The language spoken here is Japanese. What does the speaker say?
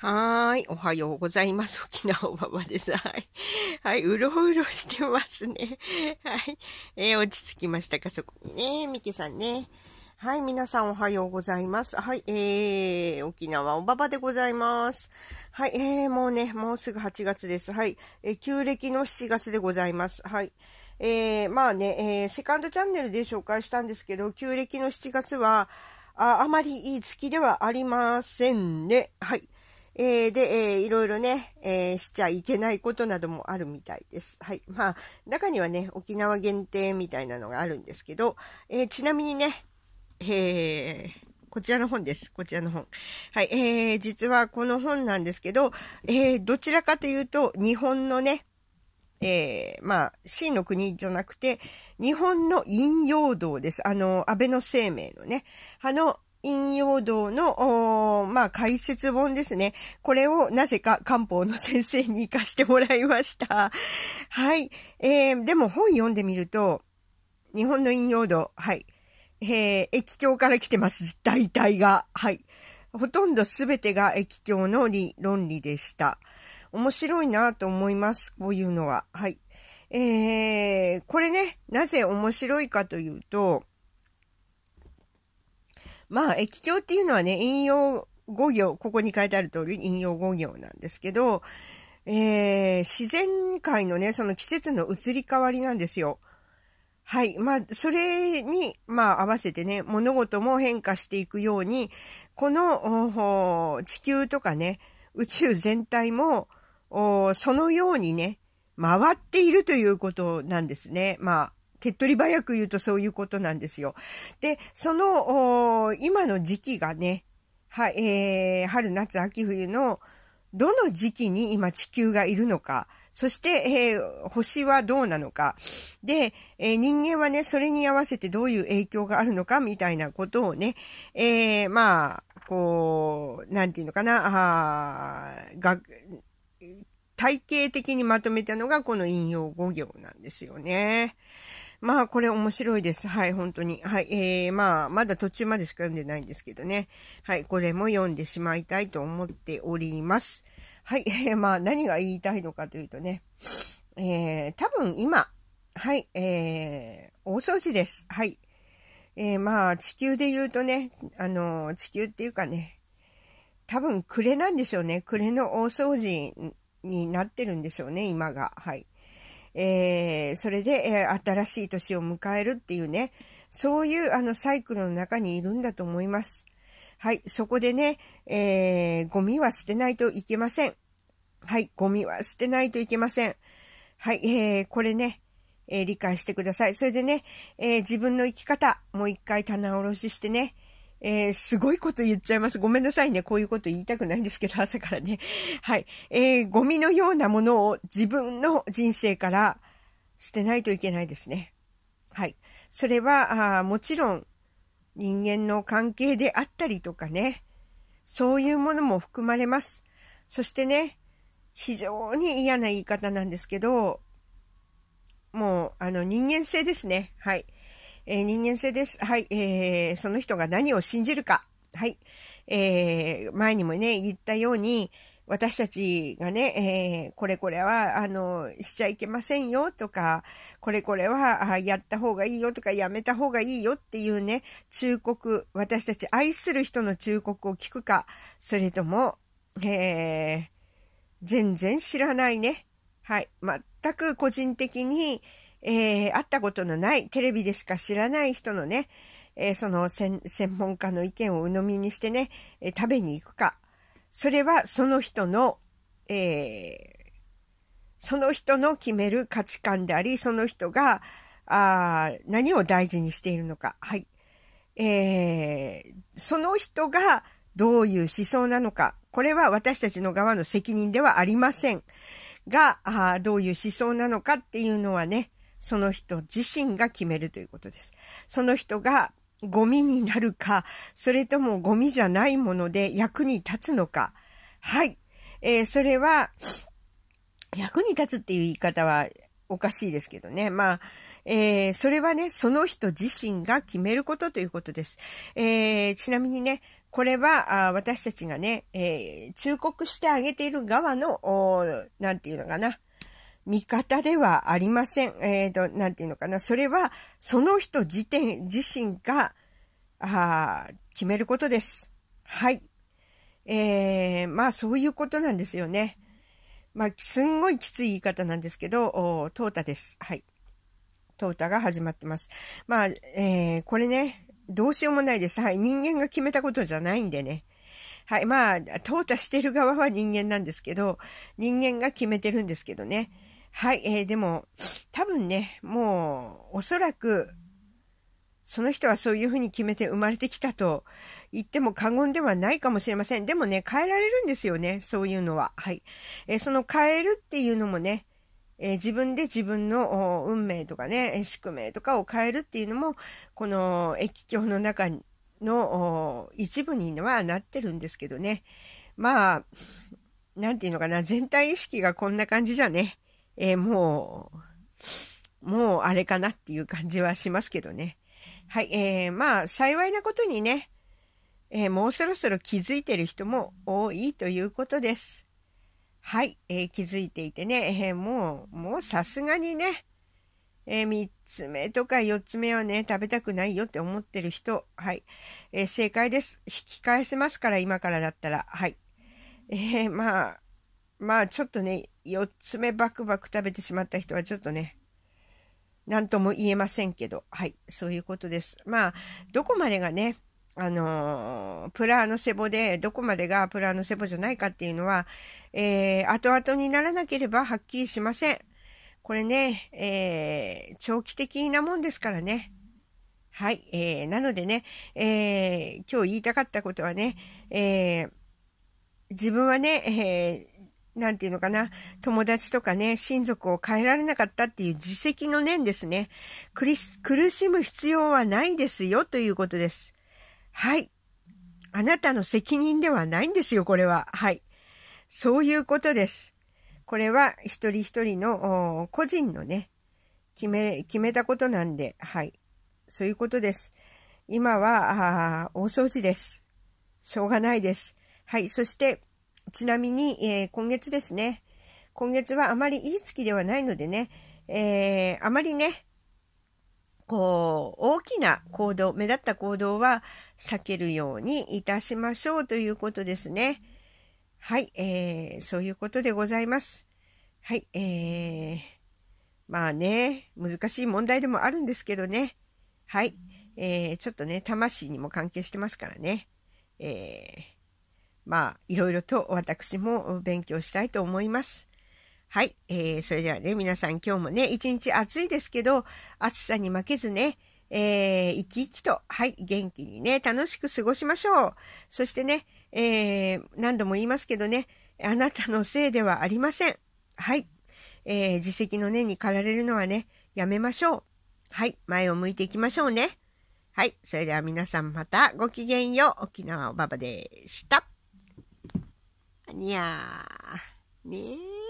はーい。おはようございます。沖縄おばばです。はい。はい。うろうろしてますね。はい。えー、落ち着きましたか、そこにね。みけさんね。はい。皆さんおはようございます。はい。えー、沖縄おばばでございます。はい。えー、もうね、もうすぐ8月です。はい。えー、旧暦の7月でございます。はい。えー、まあね、えー、セカンドチャンネルで紹介したんですけど、旧暦の7月は、ああまりいい月ではありませんね。はい。えー、で、えー、いろいろね、えー、しちゃいけないことなどもあるみたいです。はい。まあ、中にはね、沖縄限定みたいなのがあるんですけど、えちなみにね、えこちらの本です。こちらの本。はい。えー、実はこの本なんですけど、えどちらかというと、日本のね、えー、まあ、C の国じゃなくて、日本の陰陽道です。あの、安倍の生命のね、あの、陰陽道の、まあ、解説本ですね。これをなぜか漢方の先生に行かしてもらいました。はい。えー、でも本読んでみると、日本の陰陽道、はい。えー、液境から来てます。大体が。はい。ほとんど全てが液境の理論理でした。面白いなと思います。こういうのは。はい。えー、これね、なぜ面白いかというと、まあ、液晶っていうのはね、引用語行、ここに書いてある通り引用語行なんですけど、えー、自然界のね、その季節の移り変わりなんですよ。はい。まあ、それに、まあ、合わせてね、物事も変化していくように、この、地球とかね、宇宙全体も、そのようにね、回っているということなんですね。まあ、手っ取り早く言うとそういうことなんですよ。で、その、今の時期がね、は、えー、春、夏、秋、冬の、どの時期に今地球がいるのか、そして、えー、星はどうなのか。で、えー、人間はね、それに合わせてどういう影響があるのか、みたいなことをね、えー、まあ、こう、なんていうのかな、あが、体系的にまとめたのがこの引用5行なんですよね。まあ、これ面白いです。はい、本当に。はい、えー、まあ、まだ途中までしか読んでないんですけどね。はい、これも読んでしまいたいと思っております。はい、えー、まあ、何が言いたいのかというとね、えー、多分今、はい、えー、大掃除です。はい。えー、まあ、地球で言うとね、あの地球っていうかね、多分暮れなんでしょうね。暮れの大掃除になってるんでしょうね、今が。はい。えー、それで、えー、新しい年を迎えるっていうね、そういうあのサイクルの中にいるんだと思います。はい、そこでね、えー、ゴミは捨てないといけません。はい、ゴミは捨てないといけません。はい、えー、これね、えー、理解してください。それでね、えー、自分の生き方、もう一回棚卸ししてね、えー、すごいこと言っちゃいます。ごめんなさいね。こういうこと言いたくないんですけど、朝からね。はい。えー、ゴミのようなものを自分の人生から捨てないといけないですね。はい。それは、あもちろん、人間の関係であったりとかね。そういうものも含まれます。そしてね、非常に嫌な言い方なんですけど、もう、あの、人間性ですね。はい。えー、人間性です。はい、えー、その人が何を信じるか。はい。えー、前にもね、言ったように、私たちがね、えー、これこれは、あの、しちゃいけませんよとか、これこれは、あやった方がいいよとか、やめた方がいいよっていうね、忠告、私たち愛する人の忠告を聞くか、それとも、えー、全然知らないね。はい。全く個人的に、えー、会ったことのない、テレビでしか知らない人のね、えー、その専門家の意見を鵜呑みにしてね、えー、食べに行くか。それはその人の、えー、その人の決める価値観であり、その人が、あ何を大事にしているのか。はい。えー、その人がどういう思想なのか。これは私たちの側の責任ではありません。が、あどういう思想なのかっていうのはね、その人自身が決めるということです。その人がゴミになるか、それともゴミじゃないもので役に立つのか。はい。えー、それは、役に立つっていう言い方はおかしいですけどね。まあ、えー、それはね、その人自身が決めることということです。えー、ちなみにね、これは、あ私たちがね、えー、忠告してあげている側の、なんていうのかな、味方ではありません。えっ、ー、と、なんていうのかな。それは、その人自点、自身が、あ決めることです。はい。えー、まあ、そういうことなんですよね。まあ、すんごいきつい言い方なんですけど、トータです。はい。トータが始まってます。まあ、えー、これね、どうしようもないです。はい。人間が決めたことじゃないんでね。はい。まあ、淘汰してる側は人間なんですけど、人間が決めてるんですけどね。はい、えー、でも、多分ね、もう、おそらく、その人はそういうふうに決めて生まれてきたと言っても過言ではないかもしれません。でもね、変えられるんですよね、そういうのは。はい。えー、その変えるっていうのもね、えー、自分で自分の運命とかね、宿命とかを変えるっていうのも、この液境の中の一部にはなってるんですけどね。まあ、なんていうのかな、全体意識がこんな感じじゃね。えー、もう、もうあれかなっていう感じはしますけどね。はい、えー、まあ、幸いなことにね、えー、もうそろそろ気づいてる人も多いということです。はい、えー、気づいていてね、えー、もう、もうさすがにね、えー、3つ目とか4つ目はね、食べたくないよって思ってる人、はい、え正解です。引き返せますから、今からだったら。はい。えまあ、まあ、ちょっとね、4つ目バクバク食べてしまった人はちょっとね、何とも言えませんけど、はい、そういうことです。まあ、どこまでがね、あのー、プラーノセボで、どこまでがプラーノセボじゃないかっていうのは、えー、後々にならなければはっきりしません。これね、えー、長期的なもんですからね。はい、えー、なのでね、えー、今日言いたかったことはね、えー、自分はね、えー、なんていうのかな、友達とかね、親族を変えられなかったっていう自責の念ですね。苦しむ必要はないですよということです。はい。あなたの責任ではないんですよ、これは。はい。そういうことです。これは一人一人の個人のね、決め、決めたことなんで、はい。そういうことです。今は、大掃除です。しょうがないです。はい。そして、ちなみに、えー、今月ですね。今月はあまりいい月ではないのでね、えー、あまりね、こう、大きな行動、目立った行動は避けるようにいたしましょうということですね。はい、えー、そういうことでございます。はい、えー、まあね、難しい問題でもあるんですけどね。はい、えー、ちょっとね、魂にも関係してますからね。えーまあ、いろいろと私も勉強したいと思います。はい。えー、それではね、皆さん今日もね、一日暑いですけど、暑さに負けずね、えー、生き生きと、はい、元気にね、楽しく過ごしましょう。そしてね、えー、何度も言いますけどね、あなたのせいではありません。はい。えー、自責の念に駆られるのはね、やめましょう。はい。前を向いていきましょうね。はい。それでは皆さんまたごきげんよう。沖縄おばばでした。にゃー。ねえ。